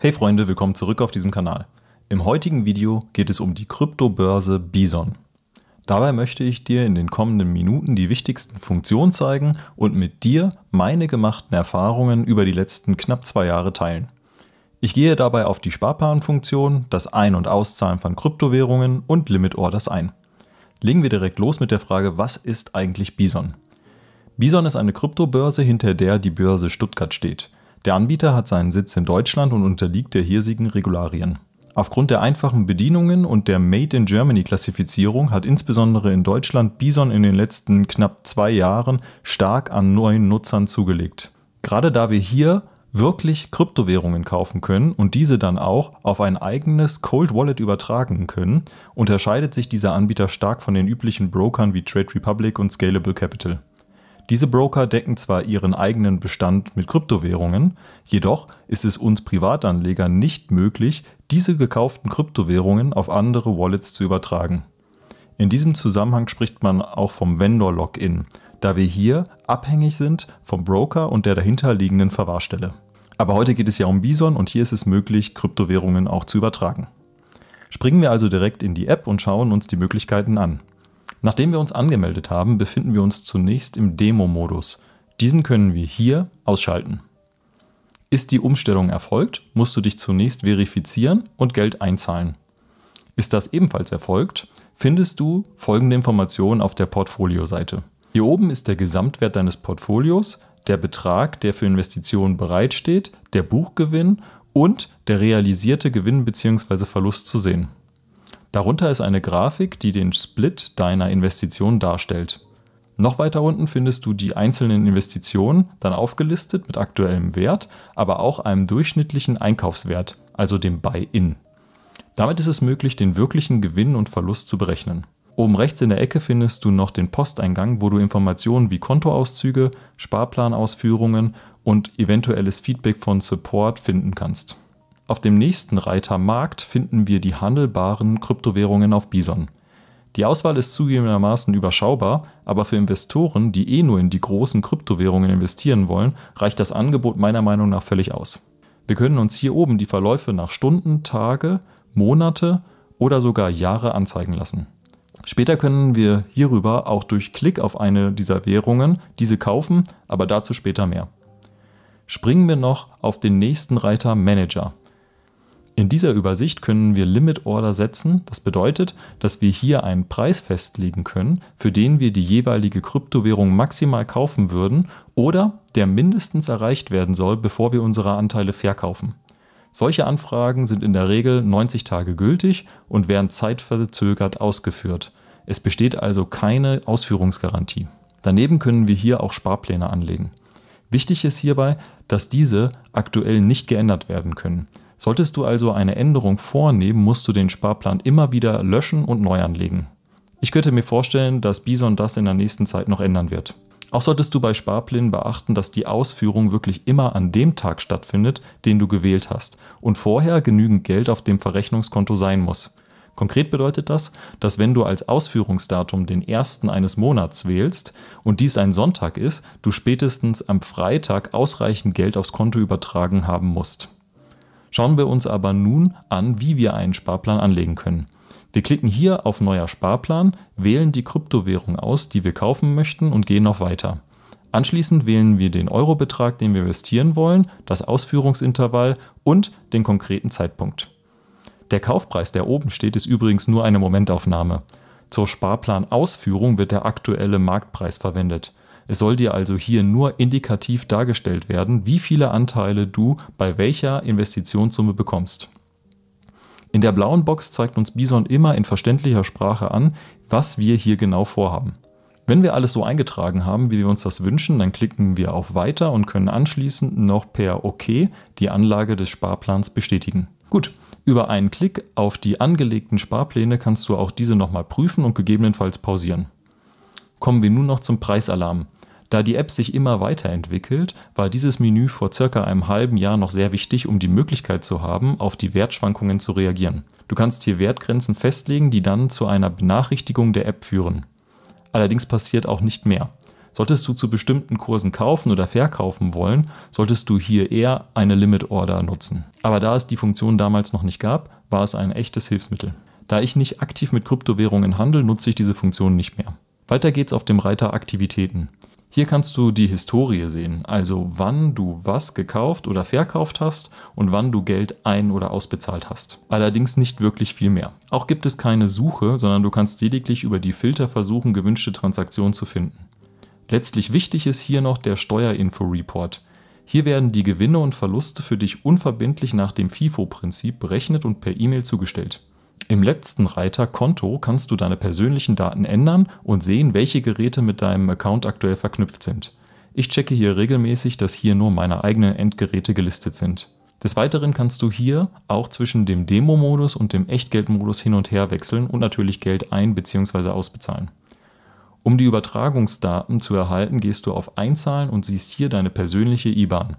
Hey Freunde, willkommen zurück auf diesem Kanal. Im heutigen Video geht es um die Kryptobörse Bison. Dabei möchte ich dir in den kommenden Minuten die wichtigsten Funktionen zeigen und mit dir meine gemachten Erfahrungen über die letzten knapp zwei Jahre teilen. Ich gehe dabei auf die Sparplanfunktion, das Ein- und Auszahlen von Kryptowährungen und Limit Orders ein. Legen wir direkt los mit der Frage, was ist eigentlich Bison? Bison ist eine Kryptobörse, hinter der die Börse Stuttgart steht – der Anbieter hat seinen Sitz in Deutschland und unterliegt der hiesigen Regularien. Aufgrund der einfachen Bedienungen und der Made in Germany Klassifizierung hat insbesondere in Deutschland Bison in den letzten knapp zwei Jahren stark an neuen Nutzern zugelegt. Gerade da wir hier wirklich Kryptowährungen kaufen können und diese dann auch auf ein eigenes Cold Wallet übertragen können, unterscheidet sich dieser Anbieter stark von den üblichen Brokern wie Trade Republic und Scalable Capital. Diese Broker decken zwar ihren eigenen Bestand mit Kryptowährungen, jedoch ist es uns Privatanlegern nicht möglich, diese gekauften Kryptowährungen auf andere Wallets zu übertragen. In diesem Zusammenhang spricht man auch vom Vendor-Login, da wir hier abhängig sind vom Broker und der dahinterliegenden Verwahrstelle. Aber heute geht es ja um Bison und hier ist es möglich, Kryptowährungen auch zu übertragen. Springen wir also direkt in die App und schauen uns die Möglichkeiten an. Nachdem wir uns angemeldet haben, befinden wir uns zunächst im Demo-Modus. Diesen können wir hier ausschalten. Ist die Umstellung erfolgt, musst du dich zunächst verifizieren und Geld einzahlen. Ist das ebenfalls erfolgt, findest du folgende Informationen auf der Portfolio-Seite. Hier oben ist der Gesamtwert deines Portfolios, der Betrag, der für Investitionen bereitsteht, der Buchgewinn und der realisierte Gewinn bzw. Verlust zu sehen. Darunter ist eine Grafik, die den Split deiner Investition darstellt. Noch weiter unten findest du die einzelnen Investitionen, dann aufgelistet mit aktuellem Wert, aber auch einem durchschnittlichen Einkaufswert, also dem Buy-in. Damit ist es möglich, den wirklichen Gewinn und Verlust zu berechnen. Oben rechts in der Ecke findest du noch den Posteingang, wo du Informationen wie Kontoauszüge, Sparplanausführungen und eventuelles Feedback von Support finden kannst. Auf dem nächsten Reiter Markt finden wir die handelbaren Kryptowährungen auf Bison. Die Auswahl ist zugegebenermaßen überschaubar, aber für Investoren, die eh nur in die großen Kryptowährungen investieren wollen, reicht das Angebot meiner Meinung nach völlig aus. Wir können uns hier oben die Verläufe nach Stunden, Tage, Monate oder sogar Jahre anzeigen lassen. Später können wir hierüber auch durch Klick auf eine dieser Währungen diese kaufen, aber dazu später mehr. Springen wir noch auf den nächsten Reiter Manager. In dieser Übersicht können wir Limit Order setzen. Das bedeutet, dass wir hier einen Preis festlegen können, für den wir die jeweilige Kryptowährung maximal kaufen würden oder der mindestens erreicht werden soll, bevor wir unsere Anteile verkaufen. Solche Anfragen sind in der Regel 90 Tage gültig und werden zeitverzögert ausgeführt. Es besteht also keine Ausführungsgarantie. Daneben können wir hier auch Sparpläne anlegen. Wichtig ist hierbei, dass diese aktuell nicht geändert werden können. Solltest du also eine Änderung vornehmen, musst du den Sparplan immer wieder löschen und neu anlegen. Ich könnte mir vorstellen, dass Bison das in der nächsten Zeit noch ändern wird. Auch solltest du bei Sparplänen beachten, dass die Ausführung wirklich immer an dem Tag stattfindet, den du gewählt hast und vorher genügend Geld auf dem Verrechnungskonto sein muss. Konkret bedeutet das, dass wenn du als Ausführungsdatum den ersten eines Monats wählst und dies ein Sonntag ist, du spätestens am Freitag ausreichend Geld aufs Konto übertragen haben musst. Schauen wir uns aber nun an, wie wir einen Sparplan anlegen können. Wir klicken hier auf Neuer Sparplan, wählen die Kryptowährung aus, die wir kaufen möchten und gehen auf Weiter. Anschließend wählen wir den Eurobetrag, den wir investieren wollen, das Ausführungsintervall und den konkreten Zeitpunkt. Der Kaufpreis, der oben steht, ist übrigens nur eine Momentaufnahme. Zur Sparplanausführung wird der aktuelle Marktpreis verwendet. Es soll dir also hier nur indikativ dargestellt werden, wie viele Anteile du bei welcher Investitionssumme bekommst. In der blauen Box zeigt uns Bison immer in verständlicher Sprache an, was wir hier genau vorhaben. Wenn wir alles so eingetragen haben, wie wir uns das wünschen, dann klicken wir auf Weiter und können anschließend noch per OK die Anlage des Sparplans bestätigen. Gut, über einen Klick auf die angelegten Sparpläne kannst du auch diese nochmal prüfen und gegebenenfalls pausieren. Kommen wir nun noch zum Preisalarm. Da die App sich immer weiterentwickelt, war dieses Menü vor circa einem halben Jahr noch sehr wichtig, um die Möglichkeit zu haben, auf die Wertschwankungen zu reagieren. Du kannst hier Wertgrenzen festlegen, die dann zu einer Benachrichtigung der App führen. Allerdings passiert auch nicht mehr. Solltest du zu bestimmten Kursen kaufen oder verkaufen wollen, solltest du hier eher eine Limit Order nutzen. Aber da es die Funktion damals noch nicht gab, war es ein echtes Hilfsmittel. Da ich nicht aktiv mit Kryptowährungen handel, nutze ich diese Funktion nicht mehr. Weiter geht's auf dem Reiter Aktivitäten. Hier kannst du die Historie sehen, also wann du was gekauft oder verkauft hast und wann du Geld ein- oder ausbezahlt hast. Allerdings nicht wirklich viel mehr. Auch gibt es keine Suche, sondern du kannst lediglich über die Filter versuchen, gewünschte Transaktionen zu finden. Letztlich wichtig ist hier noch der Steuerinfo-Report. Hier werden die Gewinne und Verluste für dich unverbindlich nach dem FIFO-Prinzip berechnet und per E-Mail zugestellt. Im letzten Reiter Konto kannst du deine persönlichen Daten ändern und sehen, welche Geräte mit deinem Account aktuell verknüpft sind. Ich checke hier regelmäßig, dass hier nur meine eigenen Endgeräte gelistet sind. Des Weiteren kannst du hier auch zwischen dem Demo-Modus und dem Echtgeldmodus hin und her wechseln und natürlich Geld ein- bzw. ausbezahlen. Um die Übertragungsdaten zu erhalten, gehst du auf Einzahlen und siehst hier deine persönliche IBAN.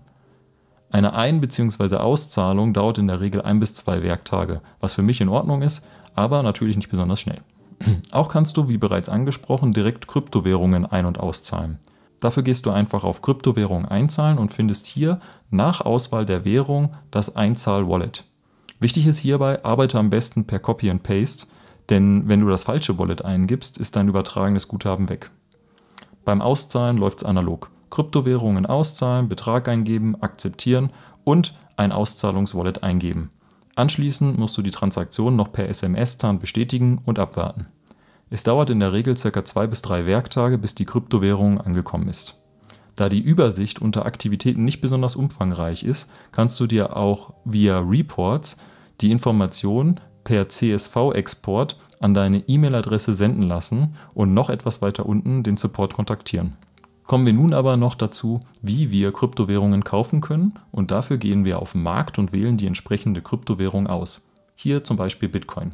Eine Ein bzw. Auszahlung dauert in der Regel ein bis zwei Werktage, was für mich in Ordnung ist, aber natürlich nicht besonders schnell. Auch kannst du, wie bereits angesprochen, direkt Kryptowährungen ein- und auszahlen. Dafür gehst du einfach auf Kryptowährung einzahlen und findest hier nach Auswahl der Währung das Einzahl-Wallet. Wichtig ist hierbei, arbeite am besten per Copy and Paste, denn wenn du das falsche Wallet eingibst, ist dein übertragenes Guthaben weg. Beim Auszahlen läuft es analog. Kryptowährungen auszahlen, Betrag eingeben, akzeptieren und ein Auszahlungswallet eingeben. Anschließend musst du die Transaktion noch per sms tarn bestätigen und abwarten. Es dauert in der Regel ca. zwei bis drei Werktage, bis die Kryptowährung angekommen ist. Da die Übersicht unter Aktivitäten nicht besonders umfangreich ist, kannst du dir auch via Reports die Informationen per CSV-Export an deine E-Mail-Adresse senden lassen und noch etwas weiter unten den Support kontaktieren. Kommen wir nun aber noch dazu, wie wir Kryptowährungen kaufen können und dafür gehen wir auf Markt und wählen die entsprechende Kryptowährung aus. Hier zum Beispiel Bitcoin.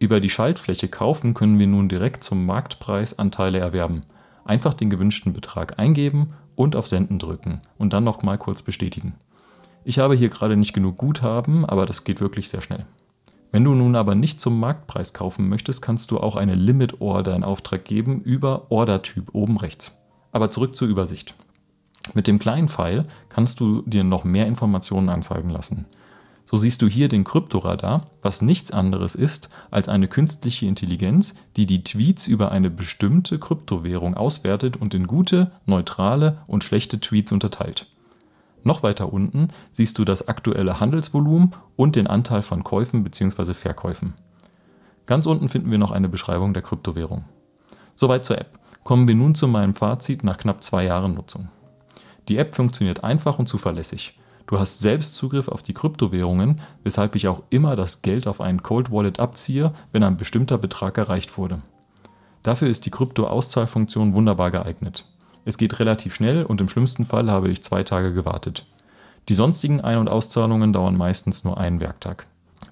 Über die Schaltfläche Kaufen können wir nun direkt zum Marktpreis Anteile erwerben. Einfach den gewünschten Betrag eingeben und auf Senden drücken und dann nochmal kurz bestätigen. Ich habe hier gerade nicht genug Guthaben, aber das geht wirklich sehr schnell. Wenn du nun aber nicht zum Marktpreis kaufen möchtest, kannst du auch eine Limit Order in Auftrag geben über Order-Typ oben rechts. Aber zurück zur Übersicht. Mit dem kleinen Pfeil kannst du dir noch mehr Informationen anzeigen lassen. So siehst du hier den Kryptoradar, was nichts anderes ist als eine künstliche Intelligenz, die die Tweets über eine bestimmte Kryptowährung auswertet und in gute, neutrale und schlechte Tweets unterteilt. Noch weiter unten siehst du das aktuelle Handelsvolumen und den Anteil von Käufen bzw. Verkäufen. Ganz unten finden wir noch eine Beschreibung der Kryptowährung. Soweit zur App. Kommen wir nun zu meinem Fazit nach knapp zwei Jahren Nutzung. Die App funktioniert einfach und zuverlässig. Du hast selbst Zugriff auf die Kryptowährungen, weshalb ich auch immer das Geld auf einen Cold Wallet abziehe, wenn ein bestimmter Betrag erreicht wurde. Dafür ist die Krypto-Auszahlfunktion wunderbar geeignet. Es geht relativ schnell und im schlimmsten Fall habe ich zwei Tage gewartet. Die sonstigen Ein- und Auszahlungen dauern meistens nur einen Werktag.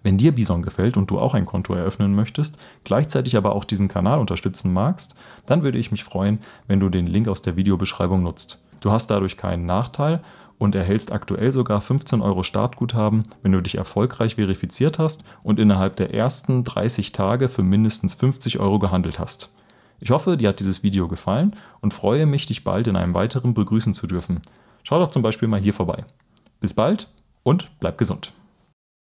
Wenn dir Bison gefällt und du auch ein Konto eröffnen möchtest, gleichzeitig aber auch diesen Kanal unterstützen magst, dann würde ich mich freuen, wenn du den Link aus der Videobeschreibung nutzt. Du hast dadurch keinen Nachteil und erhältst aktuell sogar 15 Euro Startguthaben, wenn du dich erfolgreich verifiziert hast und innerhalb der ersten 30 Tage für mindestens 50 Euro gehandelt hast. Ich hoffe, dir hat dieses Video gefallen und freue mich, dich bald in einem weiteren begrüßen zu dürfen. Schau doch zum Beispiel mal hier vorbei. Bis bald und bleib gesund!